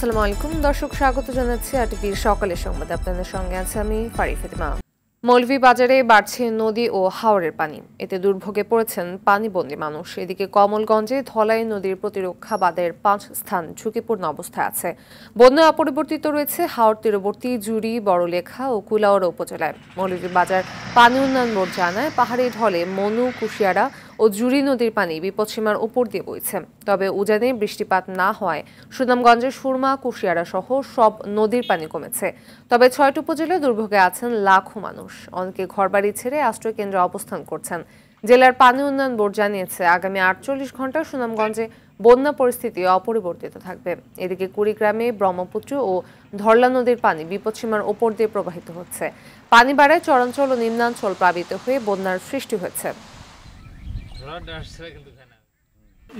আসসালামু আলাইকুম দর্শক স্বাগত জানাচ্ছি আটিভির সকালের সংবাদে আপনাদের সঙ্গে আছে আমি ফারি ফেতিমা বাজারে বাড়ছে নদী ও হাওরের পানি এতে দুর্ভোগে পড়েছেন পানিবন্দী মানুষ এদিকে কমলগঞ্জে ধলাই নদীর প্রতিরক্ষা বাঁধের পাঁচ স্থান ঝুঁকিপূর্ণ অবস্থায় আছে বন্যা অপরিবর্তিত রয়েছে হাওর তীরবর্তী জুড়ি বড়লেখা ও কুলাওড়া উপজেলায় বাজার পানি উন্নয়ন বোর্ড জানায় পাহাড়ি ঢলে মনু কুশিয়ারা ও জুরি নদীর পানি বিপদসীমার উপর দিয়ে বইছে তবে উজানে বৃষ্টিপাত না হওয়ায় সুনামগঞ্জের সুরমা কুশিয়ারা সহ সব নদীর পানি কমেছে তবে ছয়টি উপজেলায় দুর্ভোগে আছেন লাখো মানুষ অনেকে ঘরবাড়ি ছেড়ে আশ্রয়কেন্দ্রে অবস্থান করছেন জেলার পানি উন্নয়ন বোর্ড জানিয়েছে আগামী আটচল্লিশ ঘন্টা সুনামগঞ্জে বন্যা পরিস্থিতি অপরিবর্তিত থাকবে এদিকে কুড়িগ্রামে ব্রহ্মপুত্র ও ধরলা নদীর পানি বিপদসীমার ওপর দিয়ে প্রবাহিত হচ্ছে পানি বাড়ায় চরাঞ্চল ও নিম্নাঞ্চল প্লাবিত হয়ে বন্যার সৃষ্টি হয়েছে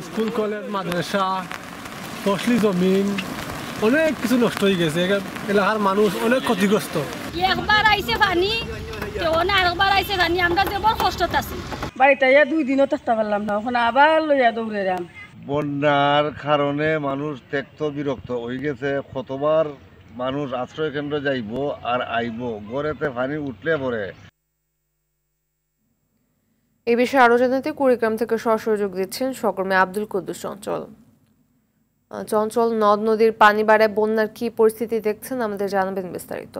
স্কুল কলেজ মাদ্রাসা ফসলি জমিন অনেক কিছু নষ্ট হয়ে গেছে এলাকার মানুষ অনেক ক্ষতিগ্রস্ত একবার আইসে পানি আইসে পানি আমরা যে বড় কষ্ট আছি বাড়িতে দুই দিনও থাকতে পারলাম না ওখানে আবার লইয়া বন্যার কারণে মানুষ ত্যক্ত বিরক্ত হয়ে গেছে কতবার মানুষ আশ্রয় কেন্দ্র যাইব আর আইব গড়েতে পানি উঠলে পরে এ বিষয়ে আরও জানাতে কুড়িগ্রাম থেকে সহযোগ দিচ্ছেন সকর্মী আব্দুল কুদ্দুস চঞ্চল চঞ্চল নদ নদীর পানি বাড়ায় বন্যার কি পরিস্থিতি দেখছেন আমাদের জানাবেন বিস্তারিত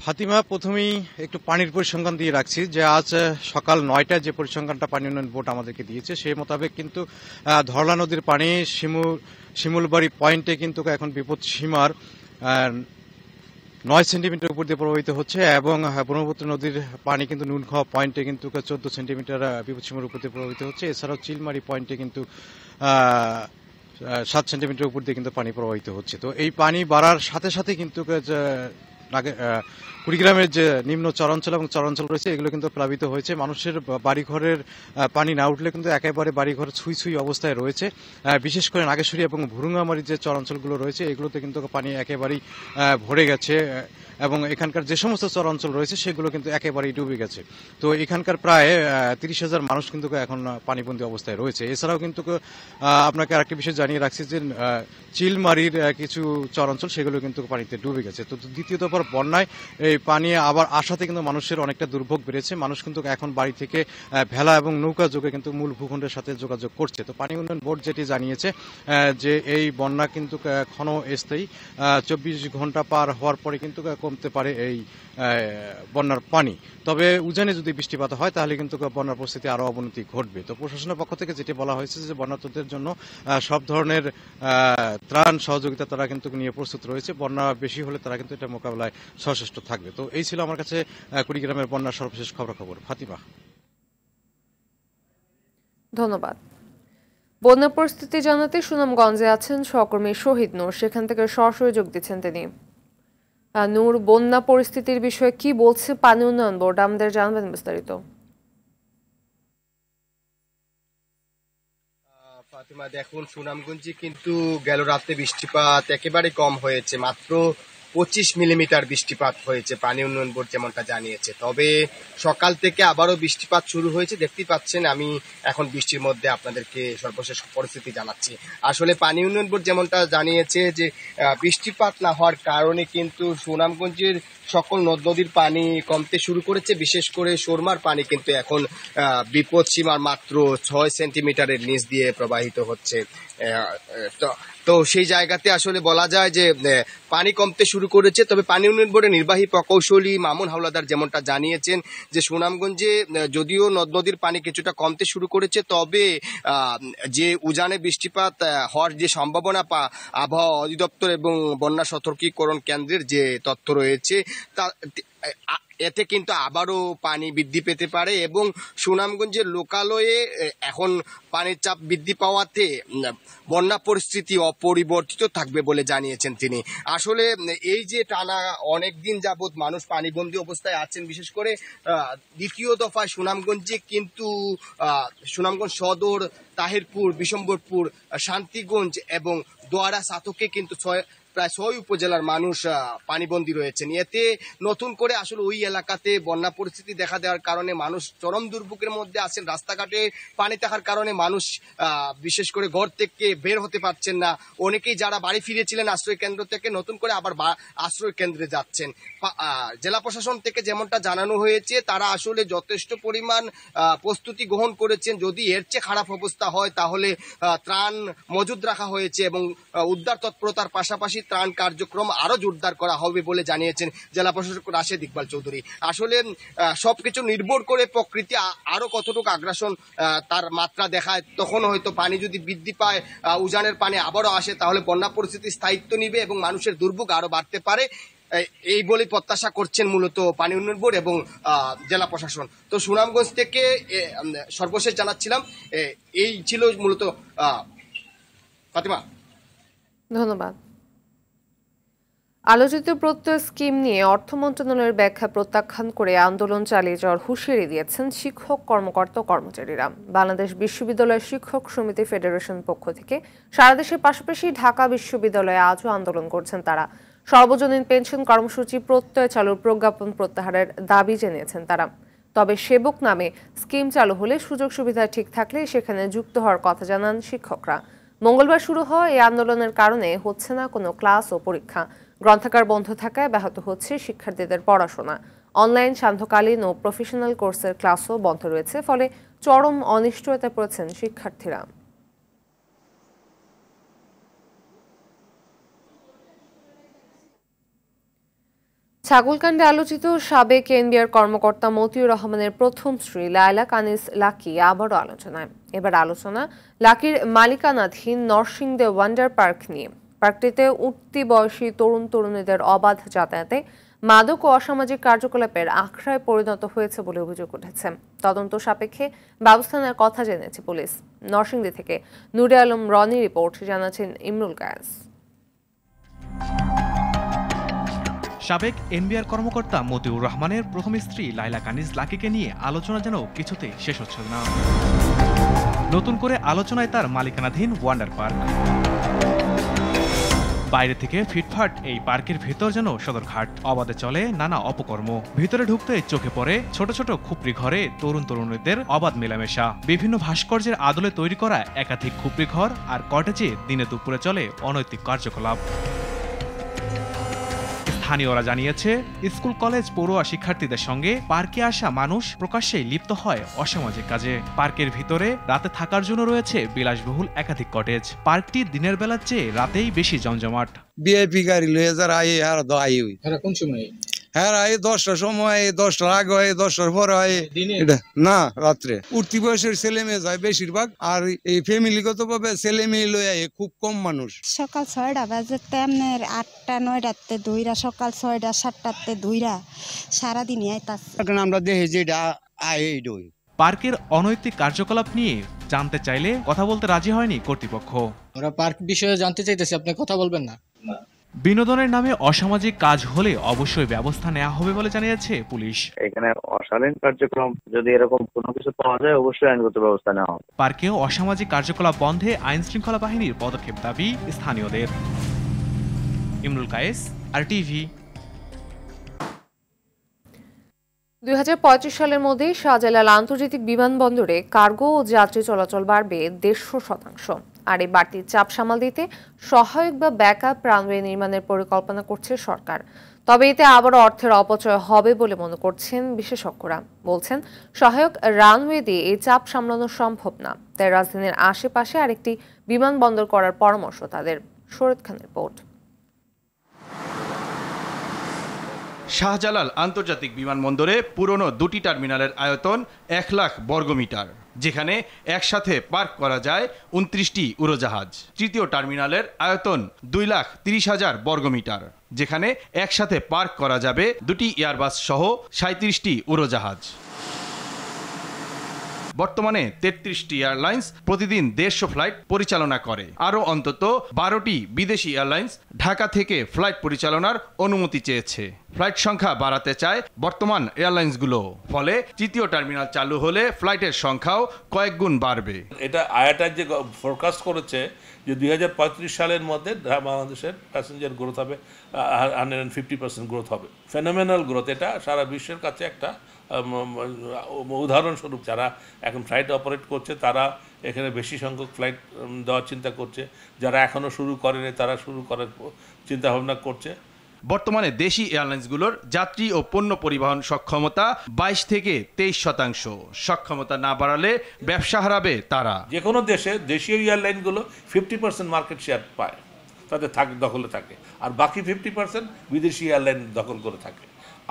ফাতিমা প্রথমেই একটু পানির পরিসংখ্যান দিয়ে রাখছি যে আজ সকাল নয়টায় যে পরিসংখ্যানটা পানি উন্নয়ন বোর্ড আমাদেরকে দিয়েছে সেই মোতাবেক কিন্তু ধরলা নদীর পানি শিমু শিমুলবাড়ি পয়েন্টে কিন্তু এখন বিপদ সীমার নয় সেন্টিমিটার উপর দিয়ে প্রবাহিত হচ্ছে এবং ব্রহ্মপুত্র নদীর পানি কিন্তু নুনখাওয়া পয়েন্টে কিন্তু চোদ্দ সেন্টিমিটার বিপদসীমার উপর দিয়ে প্রবাহিত হচ্ছে এছাড়াও চিলমারি পয়েন্টে কিন্তু সাত সেন্টিমিটার উপর দিয়ে কিন্তু পানি প্রবাহিত হচ্ছে তো এই পানি বাড়ার সাথে সাথে কিন্তু কুড়িগ্রামের যে নিম্ন চরাঞ্চল এবং চরাঞ্চল রয়েছে এগুলো কিন্তু প্লাবিত হয়েছে মানুষের বাড়িঘরের পানি না উঠলে কিন্তু একেবারে বাড়িঘর ছুঁই ছুঁই অবস্থায় রয়েছে বিশেষ করে নাগেশ্বরী এবং ভুরুঙ্গামারির যে চরাঞ্চলগুলো রয়েছে এগুলোতে কিন্তু পানি একেবারেই ভরে গেছে এবং এখানকার যে সমস্ত চর অঞ্চল রয়েছে সেগুলো কিন্তু একেবারেই ডুবে গেছে তো এখানকার প্রায় তিরিশ হাজার মানুষ কিন্তু এখন পানিবন্দী অবস্থায় রয়েছে এছাড়াও কিন্তু আপনাকে আরেকটি বিষয় জানিয়ে রাখছি যে চিলমারির কিছু চর অঞ্চল সেগুলো কিন্তু পানিতে ডুবে গেছে তো দ্বিতীয় দফার বন্যায় এই পানি আবার আসাতে কিন্তু মানুষের অনেকটা দুর্ভোগ বেড়েছে মানুষ কিন্তু এখন বাড়ি থেকে ভেলা এবং নৌকা যোগে কিন্তু মূল ভূখণ্ডের সাথে যোগাযোগ করছে তো পানি উন্নয়ন বোর্ড যেটি জানিয়েছে যে এই বন্যা কিন্তু ক্ষণস্থায়ী চব্বিশ ঘন্টা পার হওয়ার পরে কিন্তু কমতে পারে এই বন্যার পানি তবে উজানে যদি বৃষ্টিপাত হয় তাহলে কিন্তু বন্যার পরিস্থিতি আরও অবনতি ঘটবে তো প্রশাসনের পক্ষ থেকে যেটি বলা হয়েছে যে বন্যার্থদের জন্য সব ধরনের ত্রাণ সহযোগিতা তারা কিন্তু নিয়ে প্রস্তুত রয়েছে বন্যা বেশি হলে তারা কিন্তু এটা মোকাবেলায় সচেষ্ট থাকবে তো এই ছিল আমার কাছে কুড়িগ্রামের বন্যার সর্বশেষ খবরাখবর ফাতিমা ধন্যবাদ বন্যা পরিস্থিতি জানাতে সুনামগঞ্জে আছেন সহকর্মী শহীদ নূর সেখান থেকে যোগ দিচ্ছেন তিনি নূর বন্যা পরিস্থিতির বিষয়ে কি বলছে পানি উন্নয়ন বোর্ড আমাদের জানবেন বিস্তারিত দেখুন সুনামগঞ্জে কিন্তু গেল রাতে বৃষ্টিপাত একেবারে কম হয়েছে মাত্র পঁচিশ মিলিমিটার বৃষ্টিপাত হয়েছে পানি উন্নয়ন বোর্ড যেমনটা জানিয়েছে তবে সকাল থেকে আবারও বৃষ্টিপাত শুরু হয়েছে দেখতেই পাচ্ছেন আমি এখন বৃষ্টির মধ্যে আপনাদেরকে সর্বশেষ পরিস্থিতি জানাচ্ছি আসলে পানি উন্নয়ন বোর্ড যেমনটা জানিয়েছে যে বৃষ্টিপাত না হওয়ার কারণে কিন্তু সুনামগঞ্জের সকল নদ নদীর পানি কমতে শুরু করেছে বিশেষ করে সোরমার পানি কিন্তু এখন বিপদ সীমার মাত্র ছয় সেন্টিমিটারের নিচ দিয়ে প্রবাহিত হচ্ছে তো তো সেই জায়গাতে আসলে বলা যায় যে পানি কমতে শুরু করেছে তবে পানি উন্নয়ন বোর্ডের নির্বাহী প্রকৌশলী মামুন হাওলাদার যেমনটা জানিয়েছেন যে সুনামগঞ্জে যদিও নদ নদীর পানি কিছুটা কমতে শুরু করেছে তবে যে উজানে বৃষ্টিপাত হওয়ার যে সম্ভাবনা পা আবহাওয়া অধিদপ্তর এবং বন্যা সতর্কীকরণ কেন্দ্রের যে তথ্য রয়েছে তা এতে কিন্তু আবারও পানি বৃদ্ধি পেতে পারে এবং সুনামগঞ্জের লোকালয়ে এখন পানির চাপ বৃদ্ধি পাওয়াতে বন্যা পরিস্থিতি অপরিবর্তিত থাকবে বলে জানিয়েছেন তিনি আসলে এই যে টানা অনেক দিন যাবৎ মানুষ পানিবন্দী অবস্থায় আছেন বিশেষ করে দ্বিতীয় দফায় সুনামগঞ্জে কিন্তু সুনামগঞ্জ সদর তাহিরপুর বিশম্বরপুর শান্তিগঞ্জ এবং দোয়ারা সাতকে কিন্তু ছয় প্রায় ছয় উপজেলার মানুষ পানিবন্দী রয়েছেন এতে নতুন করে আসলে ওই এলাকাতে বন্যা পরিস্থিতি দেখা দেওয়ার কারণে মানুষ চরম দুর্ভোগের মধ্যে আছেন রাস্তাঘাটে পানি থাকার কারণে মানুষ বিশেষ করে ঘর থেকে বের হতে পারছেন না অনেকেই যারা বাড়ি ফিরেছিলেন আশ্রয় কেন্দ্র থেকে নতুন করে আবার আশ্রয় কেন্দ্রে যাচ্ছেন জেলা প্রশাসন থেকে যেমনটা জানানো হয়েছে তারা আসলে যথেষ্ট পরিমাণ প্রস্তুতি গ্রহণ করেছেন যদি এর চেয়ে খারাপ অবস্থা হয় তাহলে ত্রাণ মজুদ রাখা হয়েছে এবং উদ্ধার তৎপরতার পাশাপাশি ত্রাণ কার্যক্রম আরো জোরদার করা হবে বলে জানিয়েছেন জেলা প্রশাসক রাশেদ ইকবাল চৌধুরী আসলে সবকিছু নির্ভর করে প্রকৃতি আরো কতটুকু আগ্রাসন তার মাত্রা দেখায় তখন হয়তো পানি যদি বৃদ্ধি পায় উজানের পানি আবারও আসে তাহলে বন্যা পরিস্থিতি স্থায়িত্ব নিবে এবং মানুষের দুর্ভোগ আরো বাড়তে পারে এই বলে প্রত্যাশা করছেন মূলত পানি উন্নয়ন বোর্ড এবং জেলা প্রশাসন তো সুনামগঞ্জ থেকে সর্বশেষ জানাচ্ছিলাম এই ছিল মূলত ফাতিমা ধন্যবাদ আলোচিত প্রত্যয় স্কিম নিয়ে অর্থ মন্ত্রণালয়ের ব্যাখ্যা প্রত্যাখ্যান করে আন্দোলন চালিয়ে যাওয়ার হুঁশিয়ারি দিয়েছেন শিক্ষক কর্মকর্তা কর্মচারীরা বাংলাদেশ বিশ্ববিদ্যালয় শিক্ষক সমিতি ফেডারেশন পক্ষ থেকে সারা দেশের পাশাপাশি ঢাকা বিশ্ববিদ্যালয়ে আজও আন্দোলন করছেন তারা সর্বজনীন পেনশন কর্মসূচি প্রত্যয় চালুর প্রজ্ঞাপন প্রত্যাহারের দাবি জানিয়েছেন তারা তবে সেবক নামে স্কিম চালু হলে সুযোগ সুবিধা ঠিক থাকলে সেখানে যুক্ত হওয়ার কথা জানান শিক্ষকরা মঙ্গলবার শুরু হওয়া এই আন্দোলনের কারণে হচ্ছে না কোনো ক্লাস ও পরীক্ষা গ্রন্থাগার বন্ধ থাকায় ব্যাহত হচ্ছে শিক্ষার্থীদের পড়াশোনা অনলাইন সান্ধ্যকালীন ও প্রফেশনাল কোর্সের ক্লাসও বন্ধ রয়েছে ফলে চরম অনিশ্চয়তা পড়েছেন শিক্ষার্থীরা ছাগলকাণ্ডে আলোচিত সাবেক এনবিআর কর্মকর্তা মতিউর রহমানের প্রথম স্ত্রী লায়লা কানিস লাকি আবারও আলোচনায় এবার আলোচনা লাকির মালিকানাধীন নরসিংদে ওয়ান্ডার পার্ক নিয়ে পার্কটিতে উঠতি বয়সী তরুণ তরুণীদের অবাধ যাতায়াতে মাদক ও অসামাজিক কার্যকলাপের আখড়ায় পরিণত হয়েছে বলে অভিযোগ উঠেছে তদন্ত সাপেক্ষে ব্যবস্থা নেওয়ার কথা জেনেছে পুলিশ নরসিংদী থেকে নুরে আলম রনি রিপোর্ট জানাচ্ছেন ইমরুল কায়াস সাবেক এনবিআর কর্মকর্তা মতিউর রহমানের প্রথম স্ত্রী লাইলা কানিজ লাকিকে নিয়ে আলোচনা যেন কিছুতেই শেষ হচ্ছে না নতুন করে আলোচনায় তার মালিকানাধীন ওয়ান্ডার পার্ক বাইরে থেকে ফিটফাট এই পার্কের ভেতর যেন সদরঘাট অবাধে চলে নানা অপকর্ম ভিতরে ঢুকতে চোখে পড়ে ছোট ছোট খুপড়ি ঘরে তরুণ তরুণীদের অবাধ মেলামেশা বিভিন্ন ভাস্কর্যের আদলে তৈরি করা একাধিক খুপড়ি ঘর আর কটেজে দিনে দুপুরে চলে অনৈতিক কার্যকলাপ স্থানীয়রা জানিয়েছে স্কুল কলেজ পড়ুয়া শিক্ষার্থীদের সঙ্গে পার্কে আসা মানুষ প্রকাশ্যেই লিপ্ত হয় অসামাজিক কাজে পার্কের ভিতরে রাতে থাকার জন্য রয়েছে বিলাসবহুল একাধিক কটেজ পার্কটি দিনের বেলার চেয়ে রাতেই বেশি জমজমাট বিআইপি গাড়ি লয়ে যারা আই আর আই কোন সময় হ্যাঁ এই দশটার সময় এই দশটার আগে হয় দশটার পর হয় না রাত্রে উঠতি বয়সের ছেলে মেয়ে যায় বেশিরভাগ আর এই ফ্যামিলিগত ভাবে ছেলে মেয়ে লয়ে খুব কম মানুষ সকাল ছয়টা বাজে তেমনের আটটা নয়টাতে দুইরা সকাল ছয়টা সাতটাতে দুইরা সারাদিনই আইতাস আমরা দেখি যেটা আয় এই ডই পার্কের অনৈতিক কার্যকলাপ নিয়ে জানতে চাইলে কথা বলতে রাজি হয়নি কর্তৃপক্ষ ওরা পার্ক বিষয়ে জানতে চাইতেছি আপনি কথা বলবেন না বিনোদনের নামে অসামাজিক কাজ হলে অবশ্যই ব্যবস্থা নেওয়া হবে বলে জানিয়েছে পুলিশ এখানে অশালীন কার্যক্রম যদি এরকম কোনো কিছু পাওয়া যায় অবশ্যই আইনগত ব্যবস্থা নেওয়া হবে পার্কেও অসামাজিক কার্যকলাপ বন্ধে আইন শৃঙ্খলা বাহিনীর পদক্ষেপ দাবি স্থানীয়দের ইমরুল কায়েস আর টিভি দুই সালের মধ্যে শাহজালাল আন্তর্জাতিক বিমানবন্দরে কার্গো ও যাত্রী চলাচল বাড়বে দেড়শো শতাংশ আর এই বাড়তি চাপ সামাল দিতে সহায়ক বা ব্যাকআপ রানওয়ে নির্মাণের পরিকল্পনা করছে সরকার তবে এতে আবারও অর্থের অপচয় হবে বলে মনে করছেন বিশেষজ্ঞরা বলছেন সহায়ক রানওয়ে দিয়ে এই চাপ সামলানো সম্ভব না তাই রাজধানীর আশেপাশে আরেকটি বিমানবন্দর করার পরামর্শ তাদের শরৎ খানের রিপোর্ট শাহজালাল আন্তর্জাতিক বিমানবন্দরে পুরনো দুটি টার্মিনালের আয়তন এক লাখ বর্গমিটার যেখানে একসাথে পার্ক করা যায় উনত্রিশটি উড়োজাহাজ তৃতীয় টার্মিনালের আয়তন দুই লাখ তিরিশ হাজার বর্গমিটার যেখানে একসাথে পার্ক করা যাবে দুটি এয়ারবাস সহ সাঁত্রিশটি উড়োজাহাজ বর্তমানে তেত্রিশটি এয়ারলাইন্স প্রতিদিন দেড়শো ফ্লাইট পরিচালনা করে আরও অন্তত বারোটি বিদেশি এয়ারলাইন্স ঢাকা থেকে ফ্লাইট পরিচালনার অনুমতি চেয়েছে ফ্লাইট সংখ্যা বাড়াতে চায় বর্তমান এয়ারলাইন্সগুলো ফলে তৃতীয় টার্মিনাল চালু হলে ফ্লাইটের সংখ্যাও কয়েক গুণ বাড়বে এটা আয়াটার যে ফোরকাস্ট করেছে যে দুই সালের মধ্যে বাংলাদেশের প্যাসেঞ্জার গ্রোথ হবে hundred and fifty percent growth হবে ফেনোমেনাল গ্রোথ এটা সারা বিশ্বের কাছে একটা উদাহরণস্বরূপ যারা এখন ফ্লাইট অপারেট করছে তারা এখানে বেশি সংখ্যক ফ্লাইট দেওয়ার চিন্তা করছে যারা এখনও শুরু করেনি তারা শুরু করার চিন্তাভাবনা করছে বর্তমানে দেশি এয়ারলাইন্সগুলোর যাত্রী ও পণ্য পরিবহন সক্ষমতা বাইশ থেকে তেইশ শতাংশ সক্ষমতা না বাড়ালে ব্যবসা হারাবে তারা যে কোনো দেশে দেশীয় এয়ারলাইনগুলো ফিফটি পার্সেন্ট মার্কেট শেয়ার পায় তাদের থাক দখলে থাকে আর বাকি ফিফটি পার্সেন্ট বিদেশি এয়ারলাইন দখল করে থাকে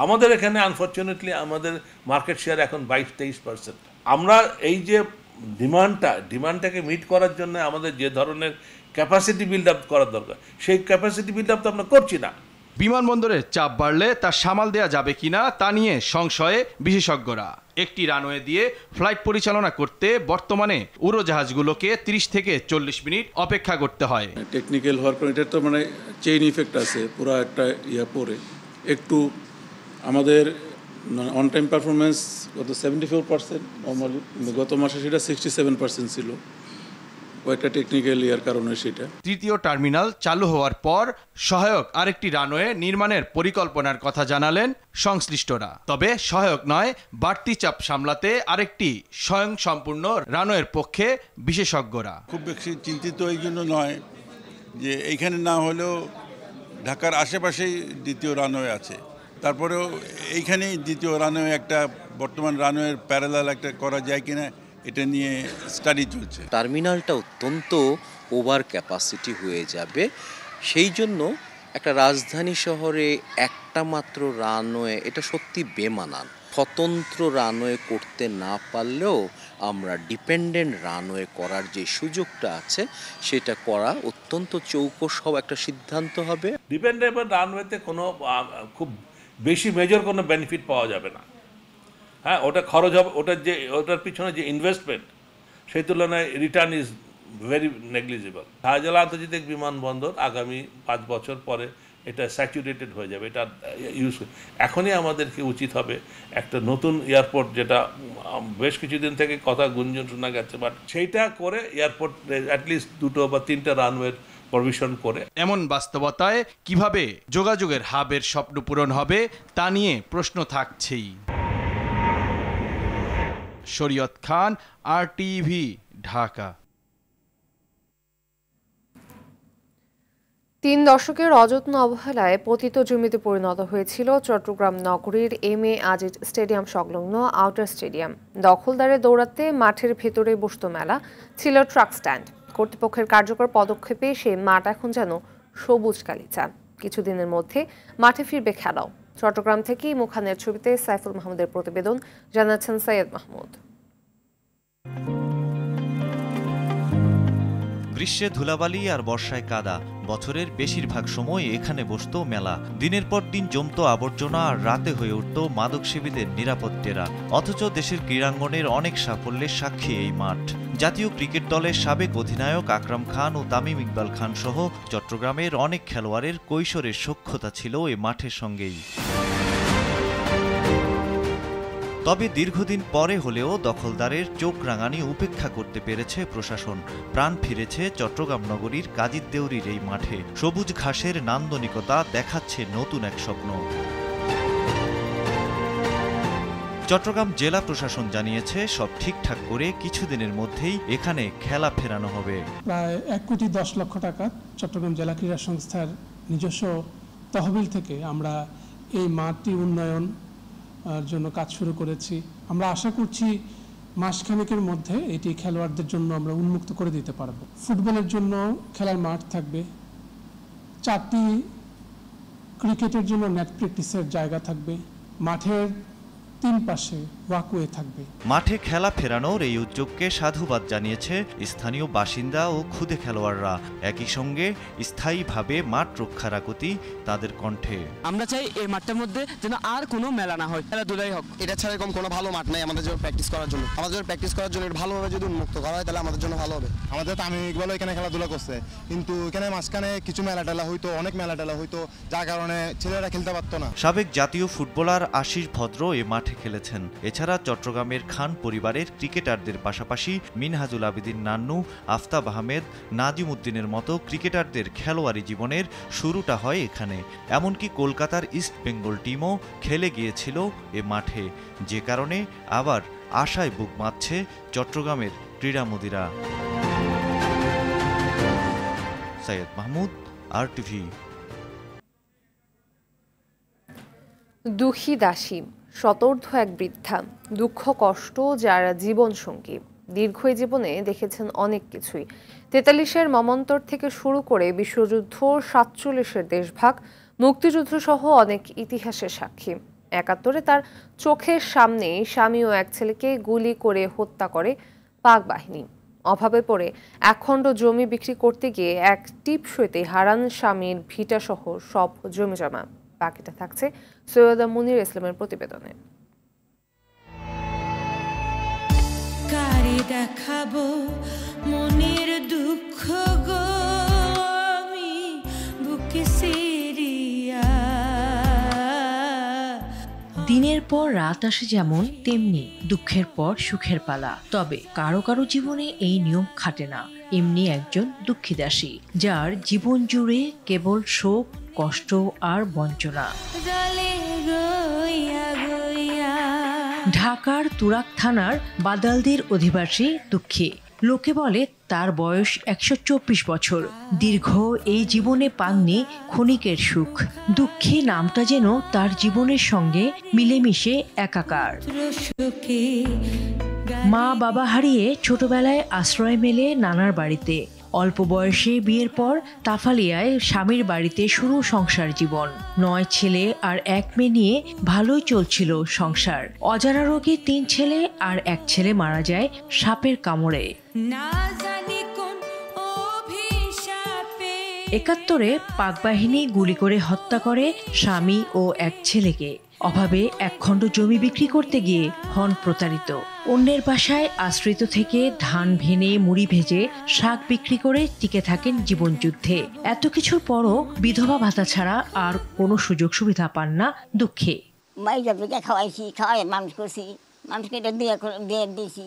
আমাদের এখানে আনফর্চুনেটলি আমাদের মার্কেট শেয়ার এখন বাইশ তেইশ পার্সেন্ট আমরা এই যে ডিমান্ডটা ডিমান্ডটাকে মিট করার জন্য আমাদের যে ধরনের ক্যাপাসিটি বিল্ড আপ করার দরকার সেই ক্যাপাসিটি বিল্ড আপ তো আমরা করছি না বিমানবন্দরে চাপ বাড়লে তা সামাল দেয়া যাবে কিনা তা নিয়ে সংশয়ে বিশেষজ্ঞরা একটি রানওয়ে দিয়ে ফ্লাইট পরিচালনা করতে বর্তমানে উড়োজাহাজগুলোকে 30 থেকে চল্লিশ মিনিট অপেক্ষা করতে হয় টেকনিক্যাল হওয়ার পর এটার তো মানে চেইন ইফেক্ট আছে পুরো একটা ইয়ে পরে একটু আমাদের অন টাইম পারফরমেন্স গত সেভেন্টি ফোর পার্সেন্ট নর্মালি গত মাসে সেটা সিক্সটি সেভেন পার্সেন্ট ছিল কয়েকটা টেকনিক্যাল ইয়ার কারণে সেটা তৃতীয় টার্মিনাল চালু হওয়ার পর সহায়ক আরেকটি রানওয়ে নির্মাণের পরিকল্পনার কথা জানালেন সংশ্লিষ্টরা তবে সহায়ক নয় বাড়তি চাপ সামলাতে আরেকটি স্বয়ং সম্পূর্ণ রানওয়ের পক্ষে বিশেষজ্ঞরা খুব বেশি চিন্তিত এই জন্য নয় যে এইখানে না হলেও ঢাকার আশেপাশেই দ্বিতীয় রানওয়ে আছে তারপরেও এইখানেই দ্বিতীয় রানওয়ে একটা বর্তমান রানওয়ের প্যারালাল একটা করা যায় কিনা এটা নিয়ে স্টাডি চলছে টার্মিনালটা অত্যন্ত ওভার ক্যাপাসিটি হয়ে যাবে সেই জন্য একটা রাজধানী শহরে একটা মাত্র রানওয়ে এটা সত্যি বেমানান স্বতন্ত্র রানওয়ে করতে না পারলেও আমরা ডিপেন্ডেন্ট রানওয়ে করার যে সুযোগটা আছে সেটা করা অত্যন্ত চৌকস হওয়া একটা সিদ্ধান্ত হবে ডিপেন্ডেবল রানওয়েতে কোনো খুব বেশি মেজর কোনো বেনিফিট পাওয়া যাবে না হ্যাঁ ওটা খরচ হবে ওটার যে ওটার পিছনে যে ইনভেস্টমেন্ট সেই তুলনায় return is very negligible Shahjalal আন্তর্জাতিক বিমানবন্দর আগামী পাঁচ বছর পরে এটা স্যাচুরেটেড হয়ে যাবে এটা ইউজ এখনই আমাদেরকে উচিত হবে একটা নতুন এয়ারপোর্ট যেটা বেশ কিছুদিন থেকে কথা গুঞ্জন শোনা গেছে বাট সেইটা করে এয়ারপোর্ট অ্যাটলিস্ট দুটো বা তিনটা রানওয়ের পারমিশন করে এমন বাস্তবতায় কিভাবে যোগাযোগের হাবের স্বপ্ন পূরণ হবে তা নিয়ে প্রশ্ন থাকছেই শরীয়ত খান আর টিভি ঢাকা তিন দশকের অযত্ন অবহেলায় পতিত জমিতে পরিণত হয়েছিল চট্টগ্রাম নগরীর এম এ আজিজ স্টেডিয়াম সংলগ্ন আউটার স্টেডিয়াম দখলদারে দৌড়াতে মাঠের ভেতরে বসত মেলা ছিল ট্রাক স্ট্যান্ড কর্তৃপক্ষের কার্যকর পদক্ষেপে সেই মাঠ এখন যেন সবুজ কালিচা চান কিছুদিনের মধ্যে মাঠে ফিরবে খেলাও চট্টগ্রাম থেকে মুখানের ছবিতে সাইফুল মাহমুদের প্রতিবেদন জানাচ্ছেন সৈয়দ মাহমুদ গ্রীষ্মে ধুলাবালি আর বর্ষায় কাদা বছরের বেশিরভাগ সময় এখানে বসত মেলা দিনের পর দিন জমত আবর্জনা আর রাতে হয়ে উঠত মাদকসেবীদের নিরাপত্তেরা অথচ দেশের ক্রীড়াঙ্গনের অনেক সাফল্যের সাক্ষী এই মাঠ জাতীয় ক্রিকেট দলের সাবেক অধিনায়ক আকরাম খান ও তামিম ইকবাল খান সহ চট্টগ্রামের অনেক খেলোয়াড়ের কৈশোরের সক্ষতা ছিল এ মাঠের সঙ্গেই তবে দীর্ঘদিন পরে হলেও দখলদারের চোখ রাঙানি উপেক্ষা করতে পেরেছে প্রশাসন প্রাণ ফিরেছে চট্টগ্রাম নগরীর কাজিদ দেউরির এই মাঠে সবুজ ঘাসের নান্দনিকতা দেখাচ্ছে নতুন এক স্বপ্ন চট্টগ্রাম জেলা প্রশাসন জানিয়েছে সব ঠিকঠাক করে কিছুদিনের মধ্যেই এখানে খেলা ফেরানো হবে প্রায় এক কোটি দশ লক্ষ টাকা চট্টগ্রাম জেলা ক্রীড়া সংস্থার নিজস্ব তহবিল থেকে আমরা এই মাঠটি উন্নয়ন জন্য কাজ শুরু করেছি আমরা আশা করছি মাসখানেকের মধ্যে এটি খেলোয়াড়দের জন্য আমরা উন্মুক্ত করে দিতে পারব ফুটবলের জন্য খেলার মাঠ থাকবে চারটি ক্রিকেটের জন্য নেট প্র্যাকটিসের জায়গা থাকবে মাঠের তিন পাশে ওয়াকওয়ে থাকবে মাঠে খেলা ফেরানোর এই উদ্যোগকে সাধুবাদ জানিয়েছে স্থানীয় বাসিন্দা ও ক্ষুদে খেলোয়াড়রা একই সঙ্গে স্থায়ীভাবে মাঠ রক্ষার আকুতি তাদের কণ্ঠে আমরা চাই এই মাঠটার মধ্যে যেন আর কোনো মেলা না হয় খেলাধুলাই হোক এটা ছাড়া এরকম কোনো ভালো মাঠ নাই আমাদের জন্য প্র্যাকটিস করার জন্য আমাদের জন্য প্র্যাকটিস করার জন্য ভালোভাবে যদি উন্মুক্ত করা হয় তাহলে আমাদের জন্য ভালো হবে আমাদের আমি ইকবালও এখানে খেলাধুলা করছে কিন্তু এখানে মাঝখানে কিছু মেলা টেলা হইতো অনেক মেলা টেলা হইতো যার কারণে ছেলেরা খেলতে পারতো না সাবেক জাতীয় ফুটবলার আশিস ভদ্র এ মাঠে খেলেছেন এছাড়া এছাড়া চট্টগ্রামের খান পরিবারের ক্রিকেটারদের পাশাপাশি মিনহাজুল আবেদিন নান্নু আফতাব আহমেদ নাজিম উদ্দিনের মতো ক্রিকেটারদের খেলোয়াড়ি জীবনের শুরুটা হয় এখানে এমনকি কলকাতার ইস্ট বেঙ্গল টিমও খেলে গিয়েছিল এ মাঠে যে কারণে আবার আশায় বুক মারছে চট্টগ্রামের ক্রীড়ামোদিরা সৈয়দ মাহমুদ আর টিভি দুঃখী দাসী শতর্ধ এক বৃদ্ধা দুঃখ কষ্ট যারা জীবন সঙ্গী দীর্ঘ জীবনে দেখেছেন অনেক কিছুই তেতাল্লিশের মমন্তর থেকে শুরু করে বিশ্বযুদ্ধ সাতচল্লিশের দেশভাগ মুক্তিযুদ্ধ সহ অনেক ইতিহাসের সাক্ষী একাত্তরে তার চোখের সামনেই স্বামী ও এক ছেলেকে গুলি করে হত্যা করে পাক বাহিনী অভাবে পড়ে একখণ্ড জমি বিক্রি করতে গিয়ে এক সইতে হারান স্বামীর ভিটাসহ সব জমা বাকিটা থাকছে সৈয়দা মুনির ইসলামের প্রতিবেদনে দেখাবো মনের দুঃখ গো আমি বুকে দিনের পর রাত আসে যেমন তেমনি দুঃখের পর সুখের পালা তবে কারো কারো জীবনে এই নিয়ম খাটে না এমনি একজন দুঃখী দাসী যার জীবন জুড়ে কেবল শোক কষ্ট আর বঞ্চনা ঢাকার তুরাক থানার বাদালদের অধিবাসী দুঃখী লোকে বলে তার বয়স একশো চব্বিশ বছর দীর্ঘ এই জীবনে পাননি ক্ষণিকের সুখ দুঃখে নামটা যেন তার জীবনের সঙ্গে মিলেমিশে একাকার মা বাবা হারিয়ে ছোটবেলায় আশ্রয় মেলে নানার বাড়িতে অল্প বয়সে বিয়ের পর তাফালিয়ায় স্বামীর বাড়িতে শুরু সংসার জীবন নয় ছেলে আর এক মেয়ে নিয়ে ভালোই চলছিল সংসার অজানা রোগে তিন ছেলে আর এক ছেলে মারা যায় সাপের কামড়ে একাত্তরে পাক বাহিনী গুলি করে হত্যা করে স্বামী ও এক ছেলেকে অভাবে একখণ্ড জমি বিক্রি করতে গিয়ে হন প্রতারিত অন্যের বাসায় আশ্রিত থেকে ধান ভেনে মুড়ি ভেজে শাক বিক্রি করে টিকে থাকেন জীবনযুদ্ধে এত কিছুর পরও বিধবা ভাতা ছাড়া আর কোনো সুযোগ সুবিধা পান না দুঃখে মাইজা খাওয়াইছি খাওয়াই মানুষ করছি মানুষকে দিয়ে দিয়েছি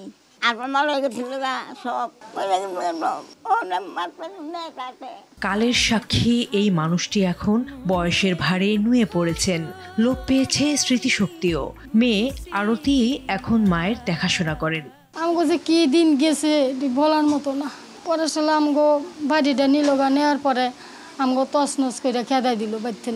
কালের সাক্ষী এই মানুষটি এখন বয়সের ভারে নুয়ে পড়েছেন লোক পেয়েছে স্মৃতিশক্তিও মেয়ে আরতি এখন মায়ের দেখাশোনা করেন আমাকে যে কি দিন গেছে বলার মতো না পরে সালে গো বাড়িটা নিল গা নেওয়ার পরে তছনছ বাড়িতে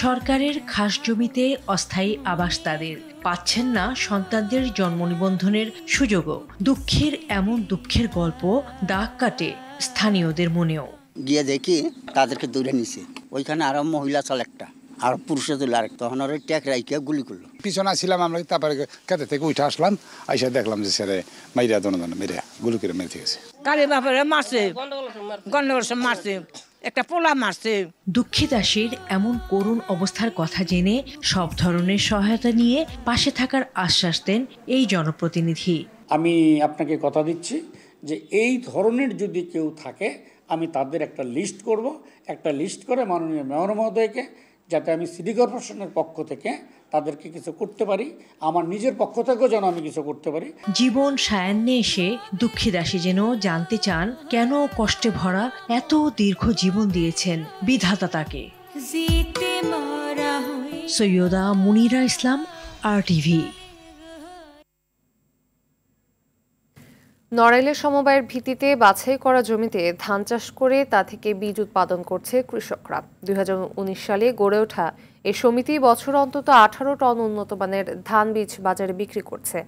সরকারের খাস জমিতে অস্থায়ী আবাস তাদের পাচ্ছেন না সন্তানদের জন্ম নিবন্ধনের সুযোগও দুঃখের এমন দুঃখের গল্প দাগ কাটে স্থানীয়দের মনেও গিয়ে দেখি তাদেরকে দূরে নিছে ওইখানে আরো মহিলা চল একটা আর পুরুষে তুলে আরেক তখন ওরা ট্যাক রাইকে গুলি করলো পিছনে আসছিলাম আমরা তারপরে কেটে থেকে উঠে আসলাম আইসা দেখলাম যে সেরে মাইরা দন দন মেরে গুলি করে মেরে গেছে কারে বাপারে মারছে গন্ডগোল মারছে একটা পোলা মারছে দুঃখী দাসীর এমন করুণ অবস্থার কথা জেনে সব ধরনের সহায়তা নিয়ে পাশে থাকার আশ্বাস দেন এই জনপ্রতিনিধি আমি আপনাকে কথা দিচ্ছি যে এই ধরনের যদি কেউ থাকে আমি তাদের একটা লিস্ট করব একটা লিস্ট করে মাননীয় মেয়র মহোদয়কে যাতে আমি সিডি কর্পোরেশনের পক্ষ থেকে তাদেরকে কিছু করতে পারি আমার নিজের পক্ষ থেকেও যেন আমি কিছু করতে পারি জীবন সায়ান্নে এসে দুঃখী দাসী যেন জানতে চান কেন কষ্টে ভরা এত দীর্ঘ জীবন দিয়েছেন বিধাতা তাকে সৈয়দা মুনিরা ইসলাম আর টিভি নড়াইলের সমবায়ের ভিত্তিতে বাছাই করা জমিতে ধান চাষ করে তা থেকে বীজ উৎপাদন করছে কৃষকরা দুই সালে গড়ে ওঠা এ সমিতি বছর অন্তত আঠারো টন উন্নত মানের ধান বীজ বাজারে বিক্রি করছে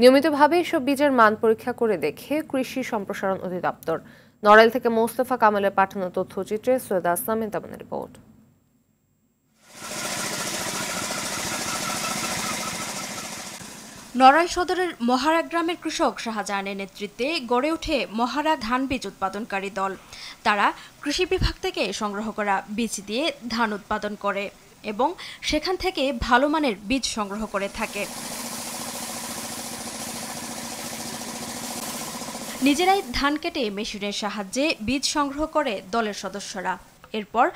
নিয়মিতভাবে এসব বীজের মান পরীক্ষা করে দেখে কৃষি সম্প্রসারণ অধিদপ্তর নড়াইল থেকে মোস্তফা কামালের পাঠানো তথ্যচিত্রে সৈয়দ আসলাম তেমন রিপোর্ট নড়াই সদরের মহারা গ্রামের কৃষক শাহজাহানের নেতৃত্বে গড়ে ওঠে মহারা ধান বীজ উৎপাদনকারী দল তারা কৃষি বিভাগ থেকে সংগ্রহ করা বীজ দিয়ে ধান উৎপাদন করে এবং সেখান থেকে ভালো মানের বীজ সংগ্রহ করে থাকে নিজেরাই ধান কেটে মেশিনের সাহায্যে বীজ সংগ্রহ করে দলের সদস্যরা এরপর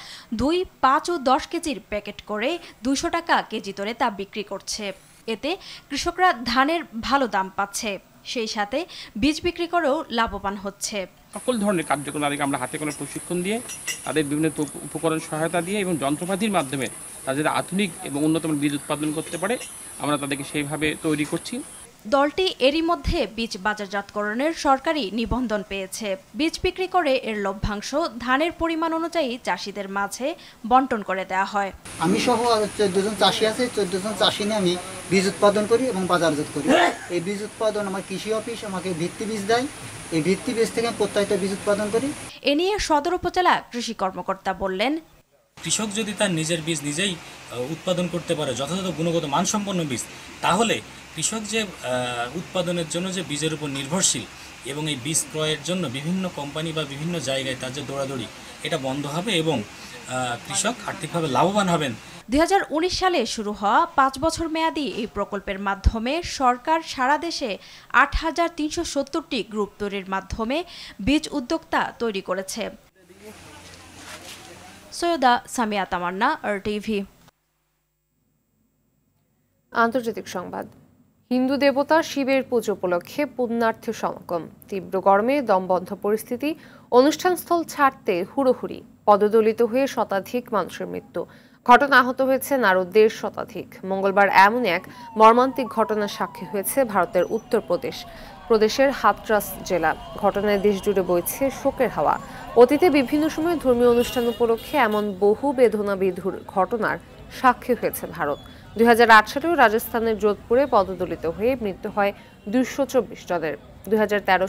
দুই পাঁচ ও দশ কেজির প্যাকেট করে দুশো টাকা কেজি দরে তা বিক্রি করছে এতে কৃষকরা ধানের ভালো দাম পাচ্ছে সেই সাথে বীজ বিক্রি করেও লাভবান হচ্ছে সকল ধরনের কার্যক্রম তাদেরকে আমরা হাতে কোনো প্রশিক্ষণ দিয়ে তাদের বিভিন্ন উপকরণ সহায়তা দিয়ে এবং যন্ত্রপাতির মাধ্যমে তাদের আধুনিক এবং উন্নতম বীজ উৎপাদন করতে পারে আমরা তাদেরকে সেইভাবে তৈরি করছি দলটি এরই মধ্যে বীজ বাজারজাতকরণের সরকারি নিবন্ধন পেয়েছে বীজ বিক্রি করে এর লভ্যাংশ ধানের পরিমাণ অনুযায়ী চাষিদের মাঝে বন্টন করে দেয়া হয় আমি সহ চোদ্দ জন চাষি আছে চোদ্দ জন চাষি নিয়ে আমি বীজ উৎপাদন করি এবং বাজারজাত করি এই বীজ উৎপাদন আমার কৃষি অফিস আমাকে ভিত্তি বীজ দেয় এই ভিত্তি বীজ থেকে প্রত্যয়িত বীজ উৎপাদন করি এ নিয়ে সদর উপজেলা কৃষি কর্মকর্তা বললেন কৃষক যদি তার নিজের বীজ নিজেই উৎপাদন করতে পারে যথাযথ গুণগত মানসম্পন্ন বীজ তাহলে কৃষক যে উৎপাদনের জন্য যে বীজের উপর নির্ভরশীল এবং এই বীজ ক্রয়ের জন্য বিভিন্ন কোম্পানি বা বিভিন্ন জায়গায় তার যে দৌড়াদৌড়ি এটা বন্ধ হবে এবং কৃষক আর্থিকভাবে লাভবান হবেন দুই সালে শুরু হওয়া পাঁচ বছর মেয়াদি এই প্রকল্পের মাধ্যমে সরকার সারা দেশে আট হাজার তিনশো সত্তরটি গ্রুপ তৈরির মাধ্যমে বীজ উদ্যোক্তা তৈরি করেছে সৈয়দা সামিয়া তামান্না আর টিভি আন্তর্জাতিক সংবাদ হিন্দু দেবতা শিবের পুজো উপলক্ষে পুণ্যার্থী সমাগম তীব্র গরমে দমবন্ধ পরিস্থিতি অনুষ্ঠানস্থল ছাড়তে হুড়োহুড়ি পদদলিত হয়ে শতাধিক মানুষের মৃত্যু ঘটনা আহত হয়েছে আরও দেড় শতাধিক মঙ্গলবার এমন এক মর্মান্তিক ঘটনার সাক্ষী হয়েছে ভারতের উত্তরপ্রদেশ প্রদেশের হাতরাস জেলা ঘটনায় দেশজুড়ে বইছে শোকের হাওয়া অতীতে বিভিন্ন সময় ধর্মীয় অনুষ্ঠান উপলক্ষে এমন বহু বেদনাবিধুর ঘটনার সাক্ষী হয়েছে ভারত দুই সালেও রাজস্থানের যোধপুরে পদদলিত হয়ে মৃত্যু হয় দুইশো চব্বিশ জনের দুই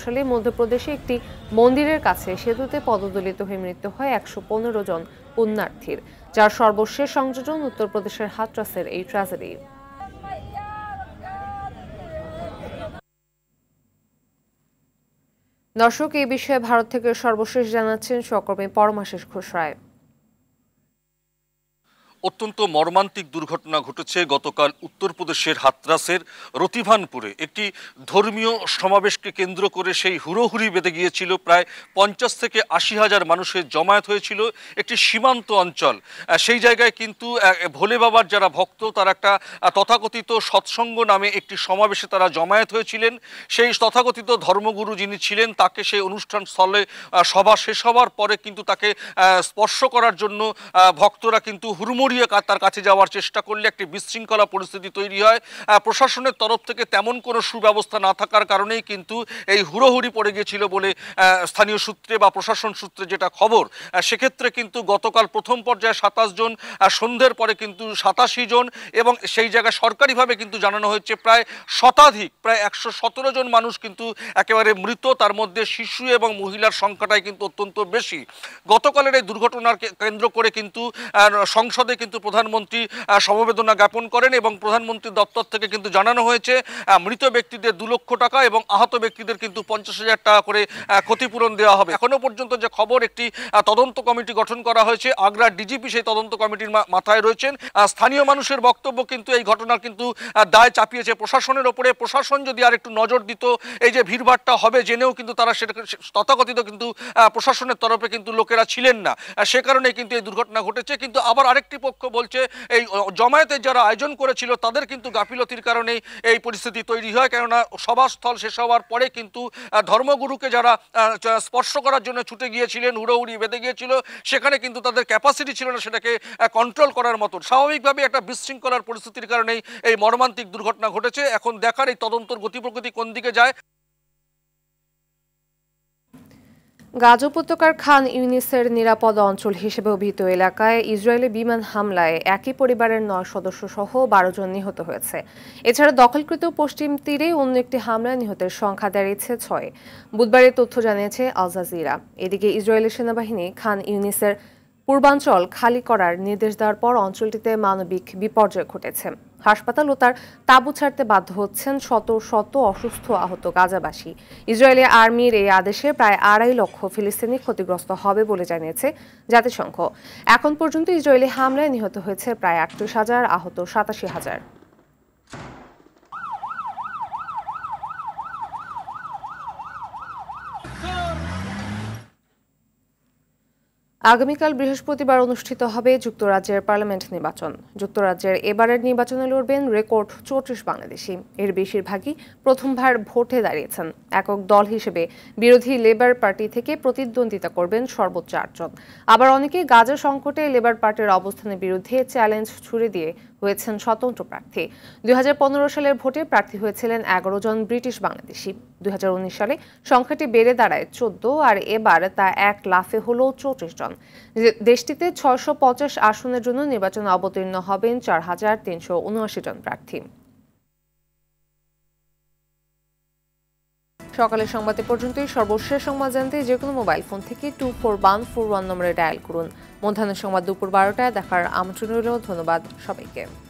সালে মধ্যপ্রদেশে একটি মন্দিরের কাছে সেতুতে পদদলিত হয়ে মৃত্যু হয় একশো পনেরো জন পুণ্যার্থীর যার সর্বশেষ সংযোজন উত্তরপ্রদেশের হাতরাসের এই ট্র্যাজেডি দর্শক এই বিষয়ে ভারত থেকে সর্বশেষ জানাচ্ছেন সকর্মে পরমাশেষ ঘোষ রায় অত্যন্ত মর্মান্তিক দুর্ঘটনা ঘটেছে গতকাল উত্তরপ্রদেশের হাতরাসের রতিভানপুরে একটি ধর্মীয় সমাবেশকে কেন্দ্র করে সেই হুড়োহুড়ি বেঁধে গিয়েছিল প্রায় পঞ্চাশ থেকে আশি হাজার মানুষের জমায়েত হয়েছিল একটি সীমান্ত অঞ্চল সেই জায়গায় কিন্তু ভোলে বাবার যারা ভক্ত তারা একটা তথাকথিত সৎসঙ্গ নামে একটি সমাবেশে তারা জমায়েত হয়েছিলেন সেই তথাকথিত ধর্মগুরু যিনি ছিলেন তাকে সেই অনুষ্ঠান স্থলে সভা শেষ হওয়ার পরে কিন্তু তাকে স্পর্শ করার জন্য ভক্তরা কিন্তু হুড়মুড় দৌড়িয়ে তার কাছে যাওয়ার চেষ্টা করলে একটি বিশৃঙ্খলা পরিস্থিতি তৈরি হয় প্রশাসনের তরফ থেকে তেমন কোনো সুব্যবস্থা না থাকার কারণেই কিন্তু এই হুড়োহুড়ি পড়ে গিয়েছিল বলে স্থানীয় সূত্রে বা প্রশাসন সূত্রে যেটা খবর সেক্ষেত্রে কিন্তু গতকাল প্রথম পর্যায়ে সাতাশ জন সন্ধ্যের পরে কিন্তু সাতাশি জন এবং সেই জায়গায় সরকারিভাবে কিন্তু জানানো হয়েছে প্রায় শতাধিক প্রায় একশো সতেরো জন মানুষ কিন্তু একেবারে মৃত তার মধ্যে শিশু এবং মহিলার সংখ্যাটাই কিন্তু অত্যন্ত বেশি গতকালের এই দুর্ঘটনার কেন্দ্র করে কিন্তু সংসদে কিন্তু প্রধানমন্ত্রী সমবেদনা জ্ঞাপন করেন এবং প্রধানমন্ত্রী দপ্তর থেকে কিন্তু জানানো হয়েছে মৃত ব্যক্তিদের দু লক্ষ টাকা এবং আহত ব্যক্তিদের কিন্তু পঞ্চাশ হাজার টাকা করে ক্ষতিপূরণ দেওয়া হবে এখনও পর্যন্ত যে খবর একটি তদন্ত কমিটি গঠন করা হয়েছে আগ্রার ডিজিপি সেই তদন্ত কমিটির মাথায় রয়েছেন স্থানীয় মানুষের বক্তব্য কিন্তু এই ঘটনার কিন্তু দায় চাপিয়েছে প্রশাসনের ওপরে প্রশাসন যদি আর একটু নজর দিত এই যে ভিড়ভাড়টা হবে জেনেও কিন্তু তারা সেটাকে তথাকথিত কিন্তু প্রশাসনের তরফে কিন্তু লোকেরা ছিলেন না সে কারণে কিন্তু এই দুর্ঘটনা ঘটেছে কিন্তু আবার আরেকটি কর্তৃপক্ষ বলছে এই জমায়েতের যারা আয়োজন করেছিল তাদের কিন্তু গাফিলতির কারণেই এই পরিস্থিতি তৈরি হয় কেননা সভাস্থল শেষ হওয়ার পরে কিন্তু ধর্মগুরুকে যারা স্পর্শ করার জন্য ছুটে গিয়েছিলেন হুড়োহুড়ি বেঁধে গিয়েছিল সেখানে কিন্তু তাদের ক্যাপাসিটি ছিল না সেটাকে কন্ট্রোল করার মতন স্বাভাবিকভাবে একটা বিশৃঙ্খলার পরিস্থিতির কারণেই এই মর্মান্তিক দুর্ঘটনা ঘটেছে এখন দেখার এই তদন্তর গতি প্রকৃতি কোন দিকে যায় গাজ উপত্যকার খান ইউনিসের নিরাপদ অঞ্চল হিসেবে অভিহিত এলাকায় ইসরায়েলি বিমান হামলায় একই পরিবারের নয় সদস্য সহ বারো জন নিহত হয়েছে এছাড়া দখলকৃত পশ্চিম তীরে অন্য একটি হামলায় নিহতের সংখ্যা দাঁড়িয়েছে ছয় বুধবারের তথ্য জানিয়েছে আলজাজিরা এদিকে ইসরায়েলি সেনাবাহিনী খান ইউনিসের পূর্বাঞ্চল খালি করার নির্দেশ দেওয়ার পর অঞ্চলটিতে মানবিক বিপর্যয় ঘটেছে হাসপাতাল ও তার তাবু ছাড়তে বাধ্য হচ্ছেন শত শত অসুস্থ আহত গাজাবাসী ইসরায়েলি আর্মির এই আদেশে প্রায় আড়াই লক্ষ ফিলিস্তিনি ক্ষতিগ্রস্ত হবে বলে জানিয়েছে জাতিসংঘ এখন পর্যন্ত ইসরায়েলি হামলায় নিহত হয়েছে প্রায় আটত্রিশ হাজার আহত সাতাশি হাজার আগামীকাল বৃহস্পতিবার অনুষ্ঠিত হবে যুক্তরাজ্যের পার্লামেন্ট নির্বাচন যুক্তরাজ্যের এবারের নির্বাচনে লড়বেন রেকর্ড চৌত্রিশ বাংলাদেশি এর বেশিরভাগই প্রথমবার ভোটে দাঁড়িয়েছেন একক দল হিসেবে বিরোধী লেবার পার্টি থেকে প্রতিদ্বন্দ্বিতা করবেন সর্বোচ্চ আটজন আবার অনেকে গাজা সংকটে লেবার পার্টির অবস্থানের বিরুদ্ধে চ্যালেঞ্জ ছুড়ে দিয়ে হয়েছেন স্বতন্ত্র প্রার্থী দুই সালের ভোটে প্রার্থী হয়েছিলেন এগারো জন ব্রিটিশ বাংলাদেশি দুই সালে সংখ্যাটি বেড়ে দাঁড়ায় চোদ্দ আর এবার তা এক লাফে হল চৌত্রিশ জন দেশটিতে ছয়শ আসনের জন্য নির্বাচনে অবতীর্ণ হবেন চার হাজার তিনশো উনআশি জন প্রার্থী সকালের সংবাদে পর্যন্তই সর্বশেষ সংবাদ জানতে যে কোনো মোবাইল ফোন থেকে two four one four one নম্বরে ডায়াল করুন মধ্যাহ্ন সংবাদ দুপুর বারোটায় দেখার আমন্ত্রণ রইল ধন্যবাদ সবাইকে